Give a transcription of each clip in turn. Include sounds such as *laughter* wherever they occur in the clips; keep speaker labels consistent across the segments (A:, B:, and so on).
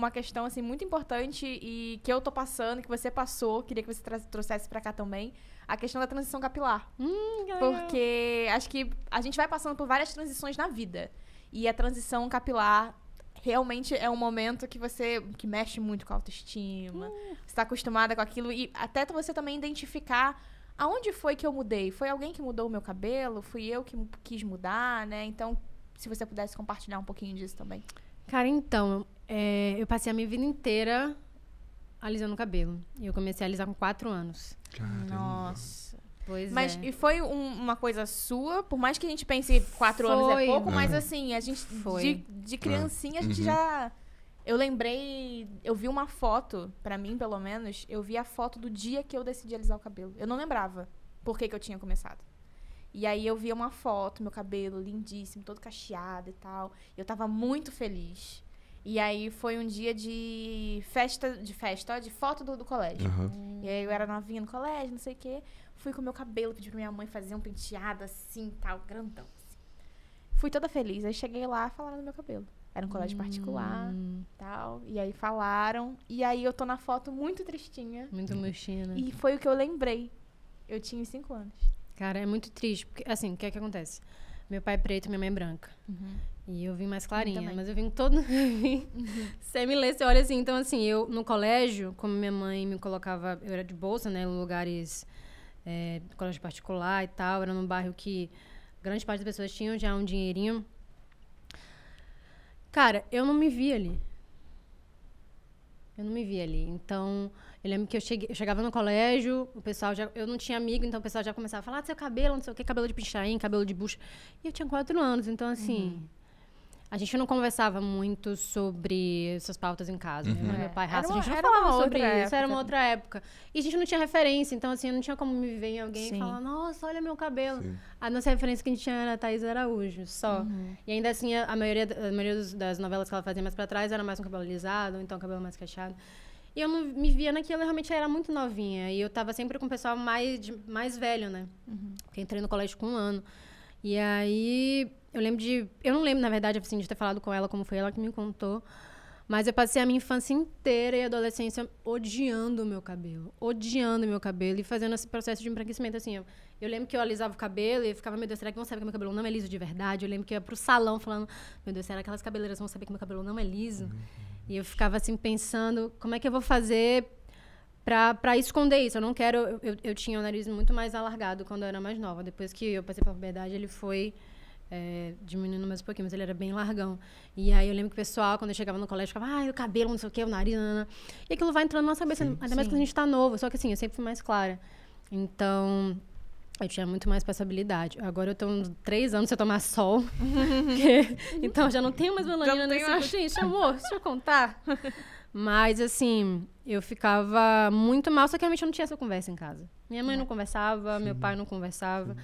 A: uma questão assim muito importante e que eu tô passando, que você passou, queria que você trouxesse para cá também, a questão da transição capilar. Hum, porque acho que a gente vai passando por várias transições na vida. E a transição capilar realmente é um momento que você que mexe muito com a autoestima. Hum. Você tá acostumada com aquilo e até você também identificar aonde foi que eu mudei? Foi alguém que mudou o meu cabelo? Fui eu que quis mudar, né? Então, se você pudesse compartilhar um pouquinho disso também.
B: Cara, então, é, eu passei a minha vida inteira alisando o cabelo. E eu comecei a alisar com quatro anos.
A: Caramba. Nossa. Pois mas é. e foi um, uma coisa sua, por mais que a gente pense quatro foi. anos é pouco, é. mas uhum. assim, a gente foi. de, de criancinha é. a gente uhum. já eu lembrei, eu vi uma foto, para mim pelo menos, eu vi a foto do dia que eu decidi alisar o cabelo. Eu não lembrava por que, que eu tinha começado. E aí eu vi uma foto, meu cabelo lindíssimo, todo cacheado e tal. Eu tava muito feliz. E aí foi um dia de festa, de festa, de foto do, do colégio. Uhum. E aí eu era novinha no colégio, não sei o quê. Fui com meu cabelo, pedi pra minha mãe fazer um penteado assim, tal, grandão. Assim. Fui toda feliz. Aí cheguei lá, falaram do meu cabelo. Era um colégio hum. particular, tal. E aí falaram. E aí eu tô na foto muito tristinha.
B: Muito murchinha, né? E foi
A: o que eu lembrei. Eu tinha cinco anos.
B: Cara, é muito triste. Porque, assim, o que é que acontece? Meu pai é preto, minha mãe é branca. Uhum. E eu vim mais clarinha, mas eu vim todo.
A: *laughs* Semi-lê,
B: você olha assim. Então, assim, eu no colégio, como minha mãe me colocava, eu era de bolsa, né, em lugares. É, colégio particular e tal, era num bairro que grande parte das pessoas tinham já um dinheirinho. Cara, eu não me vi ali. Eu não me vi ali. Então, eu lembro que eu, cheguei, eu chegava no colégio, o pessoal já. Eu não tinha amigo, então o pessoal já começava a falar ah, seu cabelo, não sei o que, cabelo de pichain, cabelo de bucha. E eu tinha quatro anos, então assim. Uhum. A gente não conversava muito sobre essas pautas em casa. Uhum. Né? Meu pai, é. raça, uma, a gente não falava sobre isso. Época. Era uma outra época. E a gente não tinha referência. Então, assim, não tinha como me ver em alguém Sim. e falar, nossa, olha meu cabelo. Sim. A nossa referência que a gente tinha era a Thaís Araújo, só. Uhum. E ainda assim, a, a maioria, a maioria dos, das novelas que ela fazia mais pra trás era mais um cabelo lisado, ou então um cabelo mais cacheado. E eu não me via naquilo, eu realmente era muito novinha. E eu tava sempre com o pessoal mais, de, mais velho, né? Uhum. Porque entrei no colégio com um ano. E aí eu lembro de. Eu não lembro, na verdade, assim, de ter falado com ela como foi ela que me contou. Mas eu passei a minha infância inteira e adolescência odiando o meu cabelo. Odiando o meu cabelo e fazendo esse processo de embranquecimento. Assim, eu, eu lembro que eu alisava o cabelo e ficava, meu Deus, será que vão saber que meu cabelo não é liso de verdade? Eu lembro que eu ia pro salão falando, meu Deus, será que aquelas cabeleiras vão saber que meu cabelo não é liso? Uhum. E eu ficava assim pensando, como é que eu vou fazer para esconder isso. Eu não quero. Eu, eu, eu, tinha o nariz muito mais alargado quando eu era mais nova. Depois que eu passei a puberdade, ele foi é, diminuindo mais um pouquinho, mas ele era bem largão. E aí eu lembro que o pessoal, quando eu chegava no colégio, ficava, ai, o cabelo, não sei o quê, o nariz, nanana. E aquilo vai entrando na nossa cabeça, até ainda mais quando a gente tá novo. Só que assim, eu sempre fui mais clara. Então, eu tinha muito mais passabilidade. Agora eu tô uns três anos sem tomar sol. *laughs* então já não tenho mais melanina nesse tenho... Gente, amor, deixa eu contar. *laughs* Mas assim, eu ficava muito mal, só que realmente eu não tinha essa conversa em casa. Minha mãe não conversava, Sim. meu pai não conversava. Sim.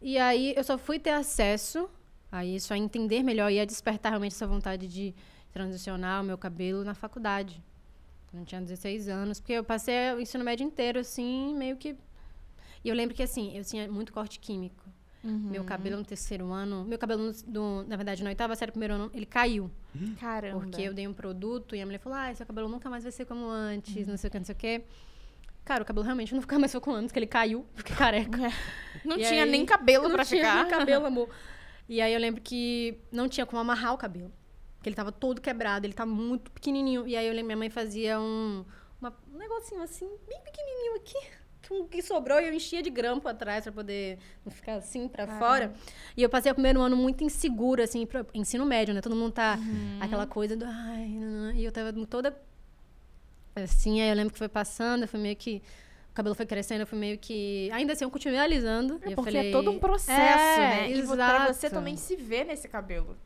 B: E aí eu só fui ter acesso a isso, a entender melhor e a despertar realmente essa vontade de transicionar o meu cabelo na faculdade. Não tinha 16 anos, porque eu passei o ensino médio inteiro, assim, meio que. E eu lembro que, assim, eu tinha muito corte químico. Uhum. Meu cabelo no terceiro ano. Meu cabelo, do, na verdade, na oitava série, primeiro ano, ele caiu. Uhum. Caramba. Porque eu dei um produto e a mulher falou: ah, seu cabelo nunca mais vai ser como antes, uhum. não sei o que, não sei o que. Cara, o cabelo realmente não ficava mais focando, porque ele caiu, porque careca. É. Não e tinha aí, nem cabelo pra ficar. Não tinha nem cabelo, amor. E aí eu lembro que não tinha como amarrar o cabelo. Porque ele tava todo quebrado, ele tava tá muito pequenininho. E aí eu lembro, minha mãe fazia um, uma, um negocinho assim, bem pequenininho aqui. Que, sobrou e eu enchia de grampo atrás pra poder não ficar assim pra fora. E eu passei o primeiro ano muito insegura, assim, pro ensino médio, né? Todo mundo tá uhum. aquela coisa do. Ai, não, não. e eu tava toda Assim, aí eu lembro que foi passando, eu fui meio que. O cabelo foi crescendo, eu fui meio que. Ainda assim, eu continuei alisando. É, porque é falei, é todo um processo, é, né? E pra você também se
A: ver nesse cabelo.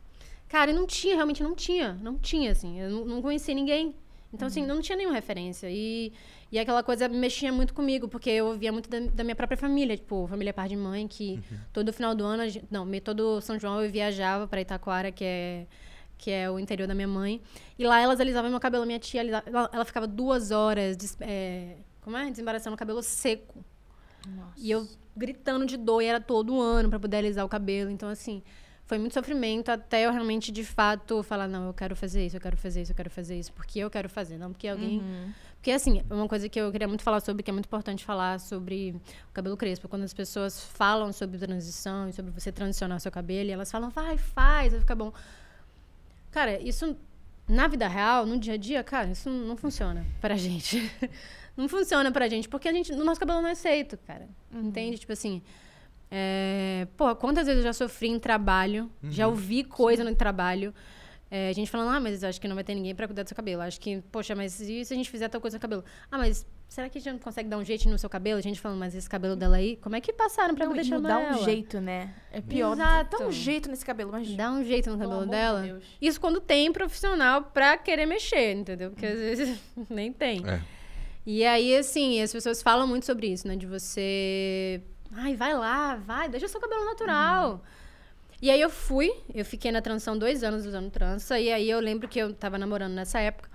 B: Cara, e não tinha, realmente não tinha. Não tinha, assim. Eu não, não conhecia ninguém. Então, assim, uhum. assim, não tinha nenhuma referência. E, e aquela coisa mexia muito comigo, porque eu ouvia muito da, da minha própria família. Tipo, família par de mãe, que uhum. todo final do ano... Não, todo São João eu viajava para Itaquara, que é que é o interior da minha mãe. E lá elas alisavam meu cabelo. Minha tia, ela, ela ficava duas horas des, é, como é? desembaraçando o cabelo seco. Nossa. E eu gritando de dor, e era todo ano para poder alisar o cabelo. Então, assim, foi muito sofrimento até eu realmente, de fato, falar: não, eu quero fazer isso, eu quero fazer isso, eu quero fazer isso, porque eu quero fazer, não porque alguém. Uhum. Porque, assim, é uma coisa que eu queria muito falar sobre, que é muito importante falar sobre o cabelo crespo. Quando as pessoas falam sobre transição e sobre você transicionar seu cabelo, elas falam: vai, faz, vai ficar bom. Cara, isso na vida real, no dia a dia, cara, isso não funciona pra gente. *laughs* não funciona pra gente, porque a gente, o nosso cabelo não é feito, cara. Uhum. Entende? Tipo assim. É, porra, quantas vezes eu já sofri em trabalho, uhum. já ouvi coisa Sim. no trabalho. É, a gente falando, ah, mas acho que não vai ter ninguém para cuidar do seu cabelo. Acho que, poxa, mas e se a gente fizer tal coisa no cabelo? Ah, mas será que a gente não consegue dar um jeito no seu cabelo? A gente falando, mas esse cabelo dela aí, como é que passaram pra não, deixar chamar um jeito, né? É pior. Exato. Dá um jeito nesse cabelo, mas... Dá um jeito no cabelo dela. Isso quando tem profissional pra querer mexer, entendeu? Porque às vezes *laughs* nem tem. É. E aí, assim, as pessoas falam muito sobre isso, né? De você. Ai, vai lá, vai, deixa seu cabelo natural. Hum. E aí eu fui, eu fiquei na transição dois anos usando trança. E aí eu lembro que eu tava namorando nessa época.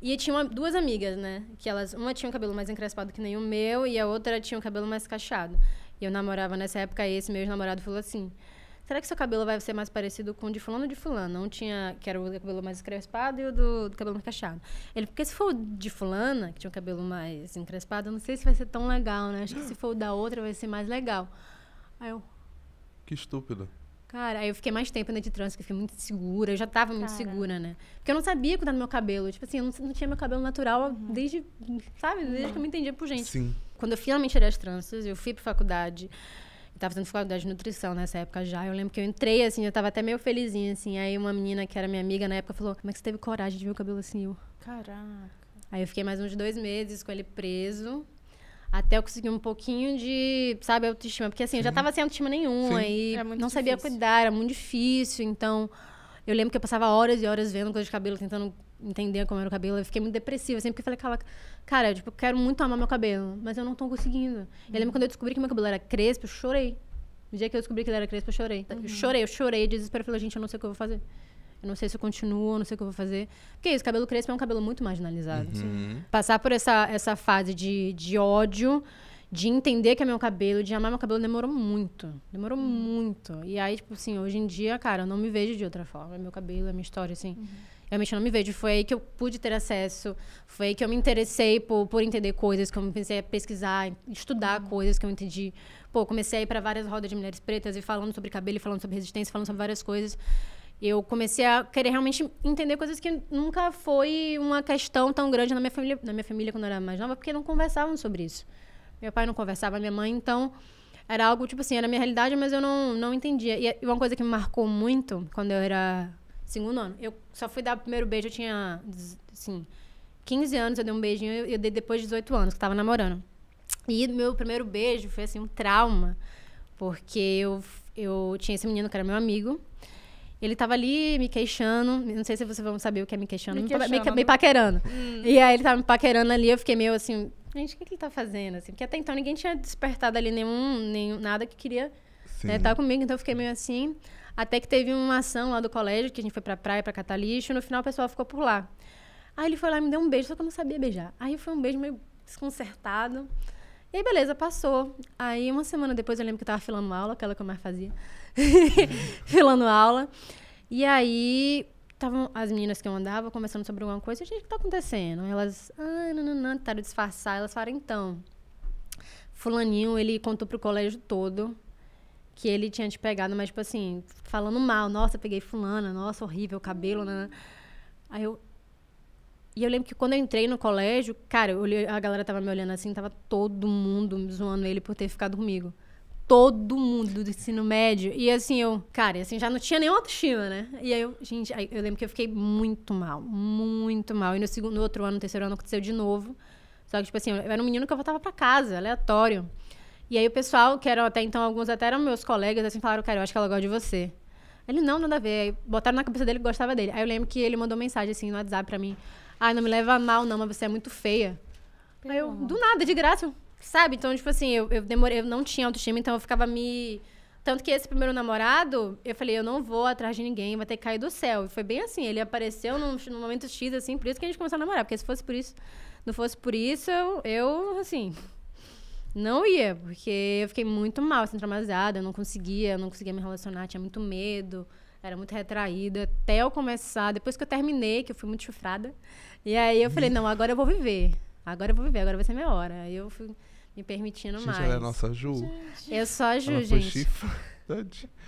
B: E tinha uma, duas amigas, né? Que elas, uma tinha o um cabelo mais encrespado que nem o meu e a outra tinha o um cabelo mais cacheado. E eu namorava nessa época e esse meu namorado falou assim: Será que seu cabelo vai ser mais parecido com o de fulano ou de fulano? Não tinha, que era o cabelo mais encrespado e o do, do cabelo mais cacheado. Ele, porque se for o de fulana, que tinha o um cabelo mais encrespado, eu não sei se vai ser tão legal, né? Acho que se for o da outra vai ser mais legal. Aí eu.
A: Que estúpido.
B: Cara, aí eu fiquei mais tempo ainda de trânsito, eu fiquei muito segura, eu já tava muito Cara. segura, né? Porque eu não sabia cuidar do meu cabelo. Tipo assim, eu não, não tinha meu cabelo natural uhum. desde, sabe, desde uhum. que eu me entendia por gente. Sim. Quando eu finalmente tirei as tranças, eu fui pra faculdade. Eu tava fazendo faculdade de nutrição nessa época já. Eu lembro que eu entrei, assim, eu tava até meio felizinha, assim. Aí uma menina que era minha amiga na época falou: Como é que você teve coragem de ver o cabelo assim? Eu... Caraca. Aí eu fiquei mais uns dois meses com ele preso. Até eu conseguir um pouquinho de, sabe, autoestima. Porque assim, Sim. eu já tava sem autoestima nenhuma Sim. e não difícil. sabia cuidar, era muito difícil. Então, eu lembro que eu passava horas e horas vendo coisa de cabelo, tentando entender como era o cabelo. Eu fiquei muito depressiva, sempre porque falei, cara, tipo, eu, quero muito amar meu cabelo, mas eu não tô conseguindo. Eu lembro quando eu descobri que meu cabelo era crespo, eu chorei. No dia que eu descobri que ele era crespo, eu chorei. Uhum. Eu chorei, eu chorei, desespero. Falei, gente, eu não sei o que eu vou fazer. Eu não sei se eu continuo, não sei o que eu vou fazer. Porque isso, cabelo crespo é um cabelo muito marginalizado. Uhum. Passar por essa, essa fase de, de ódio, de entender que é meu cabelo, de amar meu cabelo, demorou muito. Demorou uhum. muito. E aí, tipo assim, hoje em dia, cara, eu não me vejo de outra forma. É meu cabelo, é minha história, assim. Uhum. Realmente eu não me vejo. Foi aí que eu pude ter acesso. Foi aí que eu me interessei por, por entender coisas, que eu comecei a pesquisar, estudar uhum. coisas que eu entendi. Pô, comecei a ir para várias rodas de mulheres pretas e falando sobre cabelo, falando sobre resistência, falando sobre várias coisas. Eu comecei a querer realmente entender coisas que nunca foi uma questão tão grande na minha família, na minha família quando eu era mais nova, porque não conversavam sobre isso. Meu pai não conversava, minha mãe, então era algo tipo assim, era a minha realidade, mas eu não, não entendia. E uma coisa que me marcou muito quando eu era segundo ano, eu só fui dar o primeiro beijo, eu tinha, assim, 15 anos, eu dei um beijinho, e eu dei depois de 18 anos, que estava namorando. E meu primeiro beijo foi assim um trauma, porque eu eu tinha esse menino que era meu amigo, ele tava ali me queixando. Não sei se vocês vão saber o que é me queixando. Me, queixando. me, me, me paquerando. Hum. E aí ele tava me paquerando ali, eu fiquei meio assim, gente, o que, que ele tá fazendo? Assim, porque até então ninguém tinha despertado ali nenhum, nenhum nada que queria né, estar tá comigo. Então eu fiquei meio assim. Até que teve uma ação lá do colégio, que a gente foi pra praia pra catar lixo, e no final o pessoal ficou por lá. Aí ele foi lá e me deu um beijo, só que eu não sabia beijar. Aí foi um beijo meio desconcertado. E aí, beleza, passou. Aí, uma semana depois, eu lembro que eu tava filando aula, aquela que eu mais fazia. Uhum. *laughs* filando aula. E aí, estavam as meninas que eu andava conversando sobre alguma coisa. E, gente, o que tá acontecendo? Elas, ah, não, não, não, tentaram disfarçar. Elas falaram, então, fulaninho, ele contou pro colégio todo que ele tinha te pegado, mas, tipo assim, falando mal. Nossa, peguei fulana, nossa, horrível, cabelo, né? Aí eu, e eu lembro que quando eu entrei no colégio, cara, eu, a galera tava me olhando assim, tava todo mundo zoando ele por ter ficado comigo. Todo mundo do ensino médio. E assim, eu, cara, assim, já não tinha nenhuma autoestima, né? E aí eu, gente, aí eu lembro que eu fiquei muito mal, muito mal. E no segundo, no outro ano, no terceiro ano, aconteceu de novo. Só que, tipo assim, eu era um menino que eu voltava para casa, aleatório. E aí o pessoal, que eram até então, alguns até eram meus colegas, assim, falaram, cara, eu acho que ela gosta de você. Ele, não, nada a ver. Aí botaram na cabeça dele que gostava dele. Aí eu lembro que ele mandou mensagem, assim, no WhatsApp pra mim ai, não me leva mal, não, mas você é muito feia. Pelo aí eu, amor. do nada, de graça, sabe? Então, tipo assim, eu, eu demorei, eu não tinha autoestima, então eu ficava me. Tanto que esse primeiro namorado, eu falei, eu não vou atrás de ninguém, vai ter que cair do céu. E foi bem assim, ele apareceu num, num momento X, assim, por isso que a gente começou a namorar. Porque se fosse por isso, não fosse por isso, eu, assim, não ia. Porque eu fiquei muito mal, assim, traumatizada, eu não conseguia, eu não conseguia me relacionar, tinha muito medo. Era muito retraída, até eu começar, depois que eu terminei, que eu fui muito chifrada. E aí eu falei, não, agora eu vou viver. Agora eu vou viver, agora vai ser minha hora. Aí eu fui me permitindo gente, mais. Ela é a nossa Ju. Gente. Eu sou a Ju, ela gente. Foi chifrada.